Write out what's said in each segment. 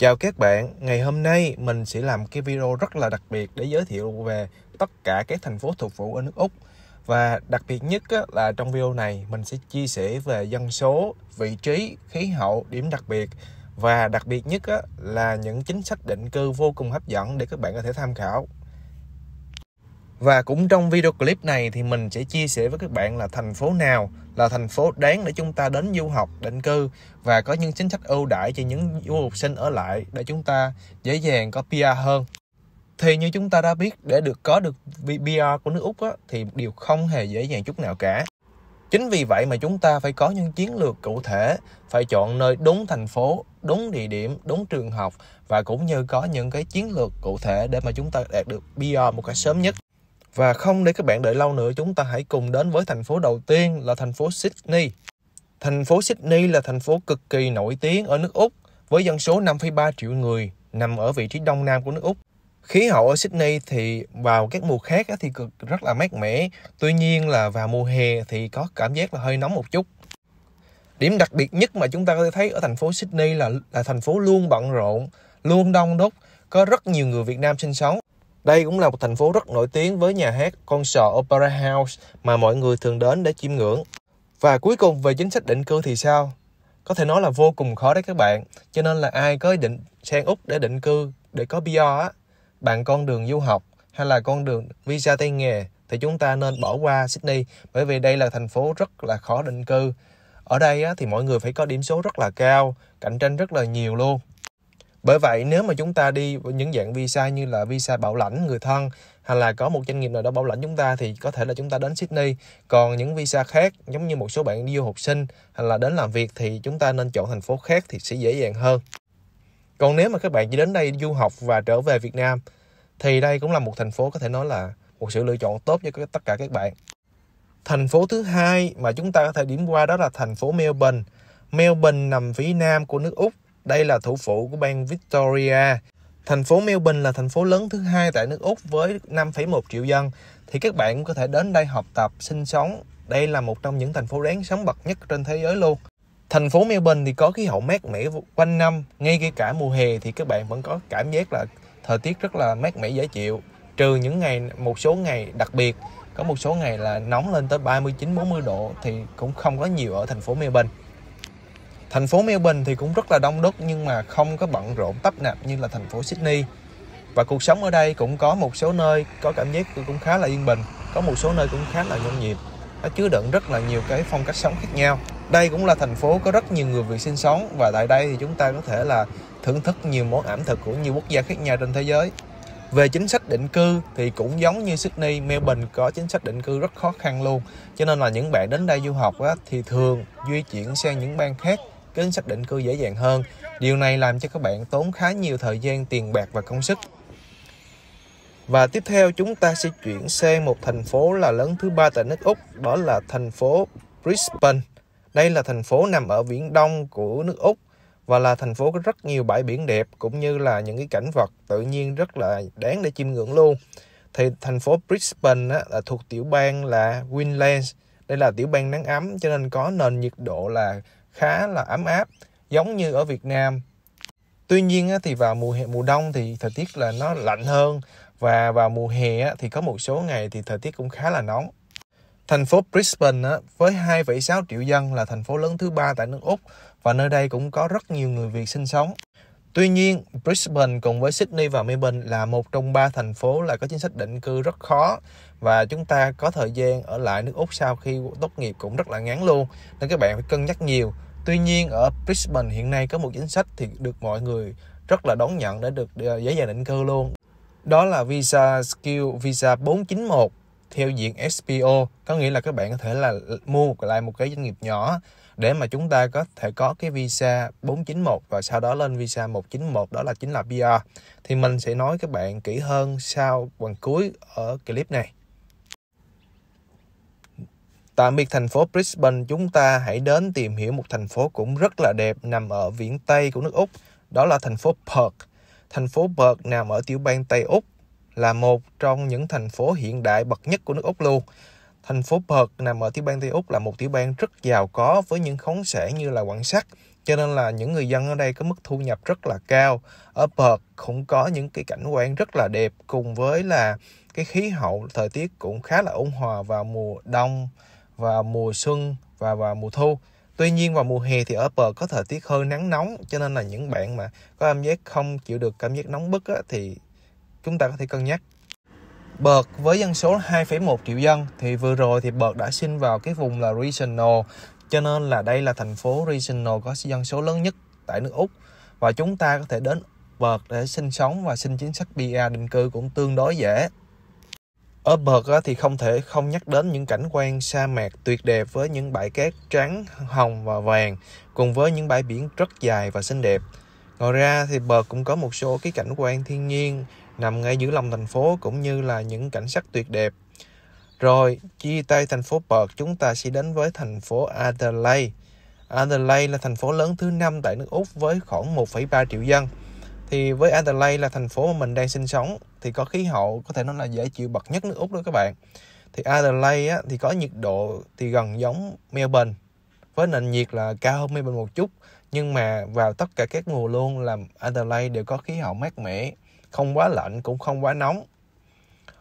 Chào các bạn, ngày hôm nay mình sẽ làm cái video rất là đặc biệt để giới thiệu về tất cả các thành phố thuộc vụ ở nước Úc. Và đặc biệt nhất là trong video này mình sẽ chia sẻ về dân số, vị trí, khí hậu, điểm đặc biệt và đặc biệt nhất là những chính sách định cư vô cùng hấp dẫn để các bạn có thể tham khảo. Và cũng trong video clip này thì mình sẽ chia sẻ với các bạn là thành phố nào là thành phố đáng để chúng ta đến du học định cư và có những chính sách ưu đãi cho những du học sinh ở lại để chúng ta dễ dàng có PR hơn. Thì như chúng ta đã biết để được có được PR của nước Úc á, thì điều không hề dễ dàng chút nào cả. Chính vì vậy mà chúng ta phải có những chiến lược cụ thể, phải chọn nơi đúng thành phố, đúng địa điểm, đúng trường học và cũng như có những cái chiến lược cụ thể để mà chúng ta đạt được PR một cách sớm nhất. Và không để các bạn đợi lâu nữa, chúng ta hãy cùng đến với thành phố đầu tiên là thành phố Sydney. Thành phố Sydney là thành phố cực kỳ nổi tiếng ở nước Úc với dân số 5,3 triệu người, nằm ở vị trí đông nam của nước Úc. Khí hậu ở Sydney thì vào các mùa khác thì cực rất là mát mẻ, tuy nhiên là vào mùa hè thì có cảm giác là hơi nóng một chút. Điểm đặc biệt nhất mà chúng ta có thể thấy ở thành phố Sydney là là thành phố luôn bận rộn, luôn đông đúc, có rất nhiều người Việt Nam sinh sống đây cũng là một thành phố rất nổi tiếng với nhà hát concert Opera House mà mọi người thường đến để chiêm ngưỡng. Và cuối cùng về chính sách định cư thì sao? Có thể nói là vô cùng khó đấy các bạn. Cho nên là ai có ý định sang Úc để định cư, để có PR á, bạn con đường du học hay là con đường visa tay nghề thì chúng ta nên bỏ qua Sydney bởi vì đây là thành phố rất là khó định cư. Ở đây á, thì mọi người phải có điểm số rất là cao, cạnh tranh rất là nhiều luôn bởi vậy nếu mà chúng ta đi những dạng visa như là visa bảo lãnh người thân hay là có một doanh nghiệp nào đó bảo lãnh chúng ta thì có thể là chúng ta đến Sydney. Còn những visa khác giống như một số bạn đi du học sinh hay là đến làm việc thì chúng ta nên chọn thành phố khác thì sẽ dễ dàng hơn. Còn nếu mà các bạn chỉ đến đây du học và trở về Việt Nam thì đây cũng là một thành phố có thể nói là một sự lựa chọn tốt cho tất cả các bạn. Thành phố thứ hai mà chúng ta có thể điểm qua đó là thành phố Melbourne. Melbourne nằm phía nam của nước Úc đây là thủ phủ của bang Victoria. Thành phố Melbourne là thành phố lớn thứ hai tại nước Úc với 5,1 triệu dân. Thì các bạn cũng có thể đến đây học tập, sinh sống. Đây là một trong những thành phố đáng sống bậc nhất trên thế giới luôn. Thành phố Melbourne thì có khí hậu mát mẻ quanh năm, ngay kể cả mùa hè thì các bạn vẫn có cảm giác là thời tiết rất là mát mẻ dễ chịu. Trừ những ngày một số ngày đặc biệt, có một số ngày là nóng lên tới 39 40 độ thì cũng không có nhiều ở thành phố Melbourne. Thành phố Melbourne thì cũng rất là đông đúc nhưng mà không có bận rộn tấp nập như là thành phố Sydney. Và cuộc sống ở đây cũng có một số nơi có cảm giác cũng khá là yên bình, có một số nơi cũng khá là nhộn nhịp. Nó chứa đựng rất là nhiều cái phong cách sống khác nhau. Đây cũng là thành phố có rất nhiều người Việt sinh sống và tại đây thì chúng ta có thể là thưởng thức nhiều món ẩm thực của nhiều quốc gia khác nhau trên thế giới. Về chính sách định cư thì cũng giống như Sydney, Melbourne có chính sách định cư rất khó khăn luôn. Cho nên là những bạn đến đây du học á, thì thường di chuyển sang những bang khác đến xác định cư dễ dàng hơn. Điều này làm cho các bạn tốn khá nhiều thời gian, tiền bạc và công sức. Và tiếp theo chúng ta sẽ chuyển sang một thành phố là lớn thứ ba tại nước Úc, đó là thành phố Brisbane. Đây là thành phố nằm ở biển đông của nước Úc và là thành phố có rất nhiều bãi biển đẹp cũng như là những cái cảnh vật tự nhiên rất là đáng để chiêm ngưỡng luôn. Thì thành phố Brisbane á, là thuộc tiểu bang là Queensland. Đây là tiểu bang nắng ấm cho nên có nền nhiệt độ là khá là ấm áp giống như ở Việt Nam. Tuy nhiên thì vào mùa hè mùa đông thì thời tiết là nó lạnh hơn và vào mùa hè thì có một số ngày thì thời tiết cũng khá là nóng. Thành phố Brisbane với 2,6 triệu dân là thành phố lớn thứ ba tại nước Úc và nơi đây cũng có rất nhiều người Việt sinh sống. Tuy nhiên, Brisbane cùng với Sydney và Melbourne là một trong ba thành phố là có chính sách định cư rất khó và chúng ta có thời gian ở lại nước Úc sau khi tốt nghiệp cũng rất là ngắn luôn nên các bạn phải cân nhắc nhiều Tuy nhiên ở Brisbane hiện nay có một chính sách thì được mọi người rất là đón nhận để được ờ, giấy nhà định cư luôn. Đó là Visa Skill Visa 491 theo diện SPO có nghĩa là các bạn có thể là mua lại một cái doanh nghiệp nhỏ để mà chúng ta có thể có cái visa 491 và sau đó lên visa 191 đó là chính là PR thì mình sẽ nói các bạn kỹ hơn sau phần cuối ở clip này Tạm biệt thành phố Brisbane, chúng ta hãy đến tìm hiểu một thành phố cũng rất là đẹp nằm ở viễn Tây của nước Úc, đó là thành phố Perth. Thành phố Perth nằm ở tiểu bang Tây Úc, là một trong những thành phố hiện đại bậc nhất của nước Úc luôn. Thành phố Perth nằm ở tiểu bang Tây Úc là một tiểu bang rất giàu có với những khoáng sẻ như là quặng sắt, cho nên là những người dân ở đây có mức thu nhập rất là cao. Ở Perth cũng có những cái cảnh quan rất là đẹp cùng với là cái khí hậu thời tiết cũng khá là ôn hòa vào mùa đông và mùa xuân và và mùa thu Tuy nhiên vào mùa hè thì ở bờ có thời tiết hơi nắng nóng cho nên là những bạn mà có cảm giác không chịu được cảm giác nóng bức á, thì chúng ta có thể cân nhắc. Bợt với dân số 2,1 triệu dân thì vừa rồi thì Bợt đã xin vào cái vùng là regional cho nên là đây là thành phố regional có dân số lớn nhất tại nước Úc và chúng ta có thể đến Bợt để sinh sống và xin chính sách PR định cư cũng tương đối dễ ở bờ thì không thể không nhắc đến những cảnh quan sa mạc tuyệt đẹp với những bãi cát trắng, hồng và vàng, cùng với những bãi biển rất dài và xinh đẹp. Ngoài ra thì bờ cũng có một số cái cảnh quan thiên nhiên nằm ngay giữa lòng thành phố cũng như là những cảnh sắc tuyệt đẹp. Rồi, chia tay thành phố bờ, chúng ta sẽ đến với thành phố Adelaide. Adelaide là thành phố lớn thứ năm tại nước Úc với khoảng 1,3 triệu dân. Thì với Adelaide là thành phố mà mình đang sinh sống thì có khí hậu có thể nói là dễ chịu bậc nhất nước Úc đó các bạn. Thì Adelaide á, thì có nhiệt độ thì gần giống Melbourne với nền nhiệt là cao hơn Melbourne một chút nhưng mà vào tất cả các mùa luôn là Adelaide đều có khí hậu mát mẻ không quá lạnh cũng không quá nóng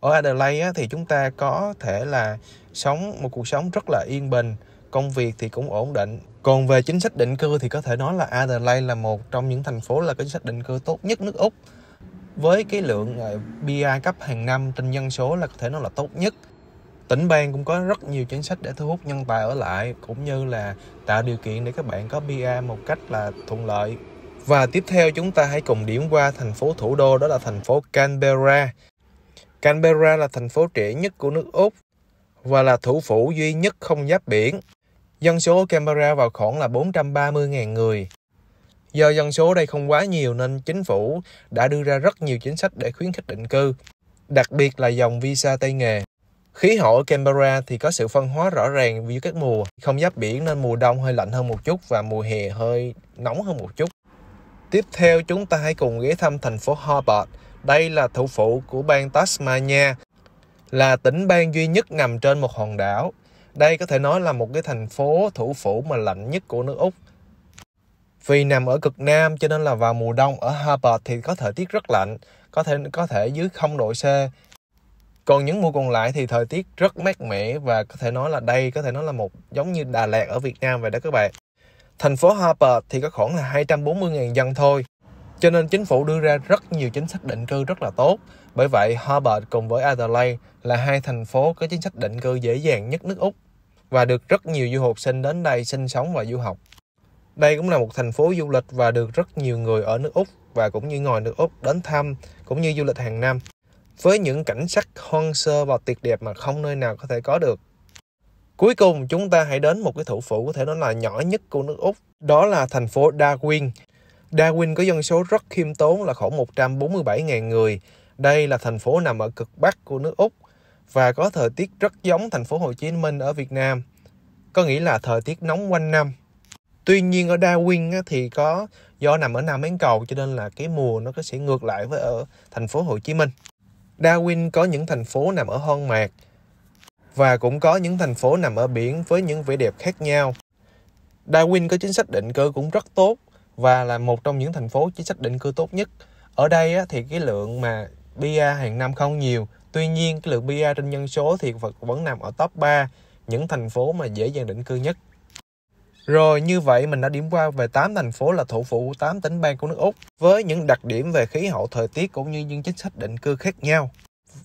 ở Adelaide á, thì chúng ta có thể là sống một cuộc sống rất là yên bình công việc thì cũng ổn định còn về chính sách định cư thì có thể nói là Adelaide là một trong những thành phố là có chính sách định cư tốt nhất nước Úc với cái lượng ờ, BI cấp hàng năm trên dân số là có thể nói là tốt nhất tỉnh bang cũng có rất nhiều chính sách để thu hút nhân tài ở lại cũng như là tạo điều kiện để các bạn có BI một cách là thuận lợi và tiếp theo chúng ta hãy cùng điểm qua thành phố thủ đô đó là thành phố Canberra Canberra là thành phố trẻ nhất của nước Úc và là thủ phủ duy nhất không giáp biển dân số Canberra vào khoảng là 430.000 người Do dân số đây không quá nhiều nên chính phủ đã đưa ra rất nhiều chính sách để khuyến khích định cư, đặc biệt là dòng visa tay nghề. Khí hậu ở Canberra thì có sự phân hóa rõ ràng giữa các mùa, không giáp biển nên mùa đông hơi lạnh hơn một chút và mùa hè hơi nóng hơn một chút. Tiếp theo chúng ta hãy cùng ghé thăm thành phố Hobart. Đây là thủ phủ của bang Tasmania, là tỉnh bang duy nhất nằm trên một hòn đảo. Đây có thể nói là một cái thành phố thủ phủ mà lạnh nhất của nước Úc vì nằm ở cực nam cho nên là vào mùa đông ở Harvard thì có thời tiết rất lạnh có thể có thể dưới 0 độ C còn những mùa còn lại thì thời tiết rất mát mẻ và có thể nói là đây có thể nói là một giống như Đà Lạt ở Việt Nam vậy đó các bạn thành phố Harvard thì có khoảng là 240.000 dân thôi cho nên chính phủ đưa ra rất nhiều chính sách định cư rất là tốt. Bởi vậy, Hobart cùng với Adelaide là hai thành phố có chính sách định cư dễ dàng nhất nước Úc và được rất nhiều du học sinh đến đây sinh sống và du học. Đây cũng là một thành phố du lịch và được rất nhiều người ở nước Úc và cũng như ngoài nước Úc đến thăm cũng như du lịch hàng năm với những cảnh sắc hoang sơ và tuyệt đẹp mà không nơi nào có thể có được. Cuối cùng chúng ta hãy đến một cái thủ phủ có thể nói là nhỏ nhất của nước Úc, đó là thành phố Darwin. Darwin có dân số rất khiêm tốn là khoảng 147.000 người. Đây là thành phố nằm ở cực bắc của nước Úc và có thời tiết rất giống thành phố Hồ Chí Minh ở Việt Nam. Có nghĩa là thời tiết nóng quanh năm, tuy nhiên ở Darwin á, thì có do nằm ở Nam Bán Cầu cho nên là cái mùa nó có sẽ ngược lại với ở thành phố Hồ Chí Minh. Darwin có những thành phố nằm ở hoang mạc và cũng có những thành phố nằm ở biển với những vẻ đẹp khác nhau. Darwin có chính sách định cư cũng rất tốt và là một trong những thành phố chính sách định cư tốt nhất. Ở đây á, thì cái lượng mà BIA hàng năm không nhiều, tuy nhiên cái lượng BIA trên dân số thì vẫn nằm ở top 3 những thành phố mà dễ dàng định cư nhất. Rồi như vậy mình đã điểm qua về 8 thành phố là thủ phủ của 8 tỉnh bang của nước Úc với những đặc điểm về khí hậu thời tiết cũng như những chính sách định cư khác nhau.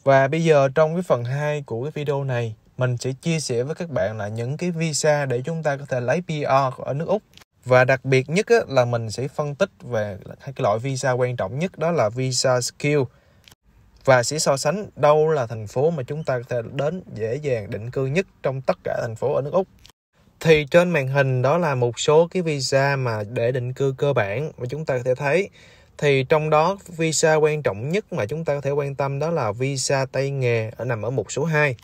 Và bây giờ trong cái phần 2 của cái video này mình sẽ chia sẻ với các bạn là những cái visa để chúng ta có thể lấy PR ở nước Úc. Và đặc biệt nhất là mình sẽ phân tích về hai cái loại visa quan trọng nhất đó là visa skill và sẽ so sánh đâu là thành phố mà chúng ta có thể đến dễ dàng định cư nhất trong tất cả thành phố ở nước Úc thì trên màn hình đó là một số cái visa mà để định cư cơ bản mà chúng ta có thể thấy thì trong đó visa quan trọng nhất mà chúng ta có thể quan tâm đó là visa tay nghề ở nằm ở mục số 2.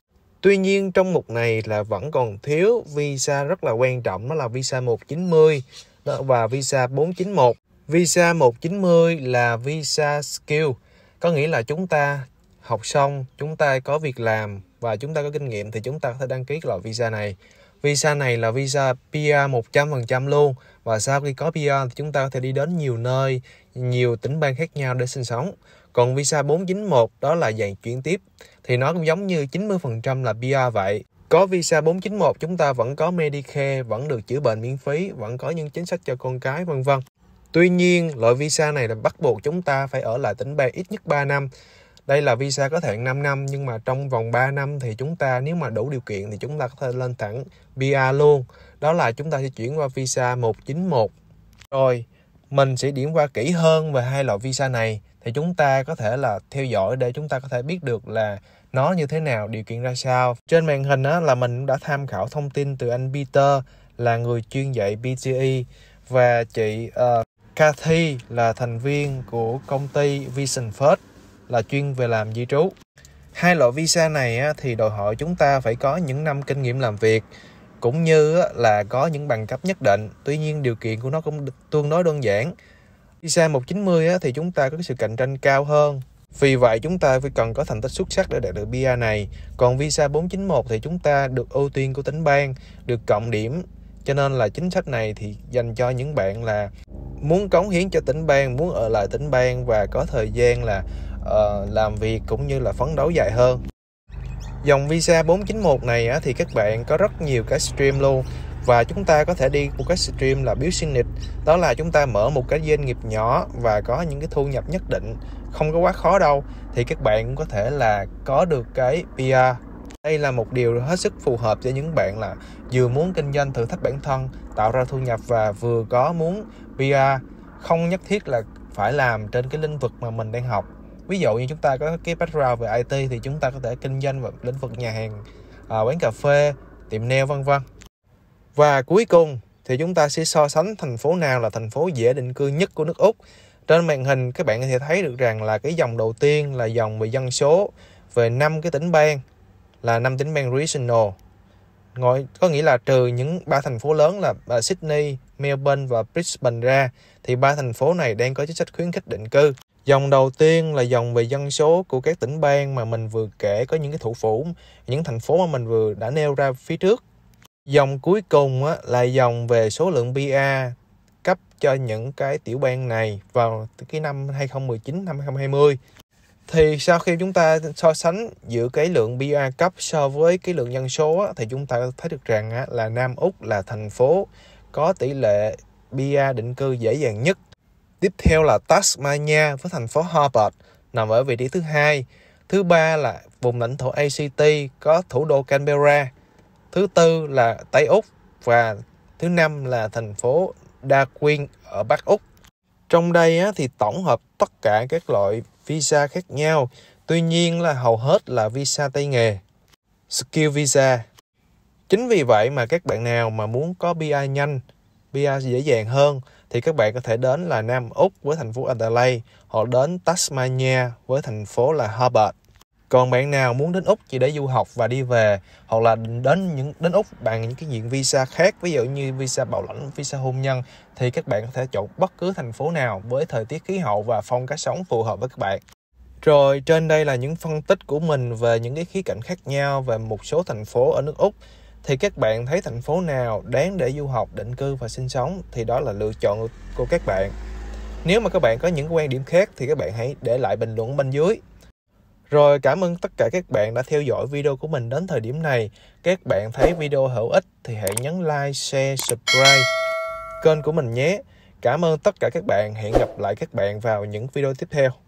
Tuy nhiên trong mục này là vẫn còn thiếu visa rất là quan trọng đó là visa 190 và visa 491. Visa 190 là visa skill, có nghĩa là chúng ta học xong, chúng ta có việc làm và chúng ta có kinh nghiệm thì chúng ta có thể đăng ký loại visa này. Visa này là visa PR 100% luôn và sau khi có PR thì chúng ta có thể đi đến nhiều nơi, nhiều tỉnh bang khác nhau để sinh sống. Còn visa 491 đó là dạng chuyển tiếp thì nó cũng giống như 90% là PR vậy. Có visa 491 chúng ta vẫn có Medicare, vẫn được chữa bệnh miễn phí, vẫn có những chính sách cho con cái vân vân. Tuy nhiên, loại visa này là bắt buộc chúng ta phải ở lại tỉnh bang ít nhất 3 năm đây là visa có thời 5 năm nhưng mà trong vòng 3 năm thì chúng ta nếu mà đủ điều kiện thì chúng ta có thể lên thẳng PR luôn đó là chúng ta sẽ chuyển qua visa 191 rồi mình sẽ điểm qua kỹ hơn về hai loại visa này thì chúng ta có thể là theo dõi để chúng ta có thể biết được là nó như thế nào, điều kiện ra sao. Trên màn hình đó là mình đã tham khảo thông tin từ anh Peter là người chuyên dạy BTE và chị uh, Cathy là thành viên của công ty Vision First là chuyên về làm di trú. Hai loại visa này thì đòi hỏi chúng ta phải có những năm kinh nghiệm làm việc cũng như là có những bằng cấp nhất định. Tuy nhiên điều kiện của nó cũng tương đối đơn giản. Visa 190 thì chúng ta có sự cạnh tranh cao hơn. Vì vậy chúng ta phải cần có thành tích xuất sắc để đạt được bia này. Còn visa 491 thì chúng ta được ưu tiên của tỉnh bang, được cộng điểm. Cho nên là chính sách này thì dành cho những bạn là muốn cống hiến cho tỉnh bang muốn ở lại tỉnh bang và có thời gian là uh, làm việc cũng như là phấn đấu dài hơn dòng visa 491 này á, thì các bạn có rất nhiều cái stream luôn và chúng ta có thể đi một cái stream là business đó là chúng ta mở một cái doanh nghiệp nhỏ và có những cái thu nhập nhất định không có quá khó đâu thì các bạn cũng có thể là có được cái PR đây là một điều hết sức phù hợp cho những bạn là vừa muốn kinh doanh thử thách bản thân tạo ra thu nhập và vừa có muốn PR không nhất thiết là phải làm trên cái lĩnh vực mà mình đang học ví dụ như chúng ta có cái background về IT thì chúng ta có thể kinh doanh vào lĩnh vực nhà hàng à, quán cà phê tiệm nail vân vân và cuối cùng thì chúng ta sẽ so sánh thành phố nào là thành phố dễ định cư nhất của nước Úc trên màn hình các bạn có thể thấy được rằng là cái dòng đầu tiên là dòng về dân số về năm cái tỉnh bang là năm tỉnh bang regional ngồi có nghĩa là trừ những ba thành phố lớn là à, Sydney, Melbourne và Brisbane ra thì ba thành phố này đang có chính sách khuyến khích định cư. Dòng đầu tiên là dòng về dân số của các tỉnh bang mà mình vừa kể có những cái thủ phủ, những thành phố mà mình vừa đã nêu ra phía trước. Dòng cuối cùng á, là dòng về số lượng BA cấp cho những cái tiểu bang này vào cái năm 2019 năm 2020. Thì sau khi chúng ta so sánh giữa cái lượng BA cấp so với cái lượng dân số á, thì chúng ta thấy được rằng á, là Nam Úc là thành phố có tỷ lệ BA định cư dễ dàng nhất Tiếp theo là Tasmania với thành phố Hobart nằm ở vị trí thứ hai. Thứ ba là vùng lãnh thổ ACT có thủ đô Canberra. Thứ tư là Tây Úc và thứ năm là thành phố Darwin ở Bắc Úc. Trong đây á, thì tổng hợp tất cả các loại visa khác nhau, tuy nhiên là hầu hết là visa tay nghề, skill visa. Chính vì vậy mà các bạn nào mà muốn có BI nhanh visa dễ dàng hơn thì các bạn có thể đến là Nam Úc với thành phố Adelaide hoặc đến Tasmania với thành phố là Hobart. Còn bạn nào muốn đến Úc chỉ để du học và đi về hoặc là đến những đến Úc bằng những cái diện visa khác ví dụ như visa bảo lãnh, visa hôn nhân thì các bạn có thể chọn bất cứ thành phố nào với thời tiết khí hậu và phong cách sống phù hợp với các bạn. Rồi trên đây là những phân tích của mình về những cái khía cạnh khác nhau về một số thành phố ở nước Úc thì các bạn thấy thành phố nào đáng để du học định cư và sinh sống thì đó là lựa chọn của các bạn nếu mà các bạn có những quan điểm khác thì các bạn hãy để lại bình luận bên dưới rồi cảm ơn tất cả các bạn đã theo dõi video của mình đến thời điểm này các bạn thấy video hữu ích thì hãy nhấn like share subscribe kênh của mình nhé cảm ơn tất cả các bạn hẹn gặp lại các bạn vào những video tiếp theo